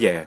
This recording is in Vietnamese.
về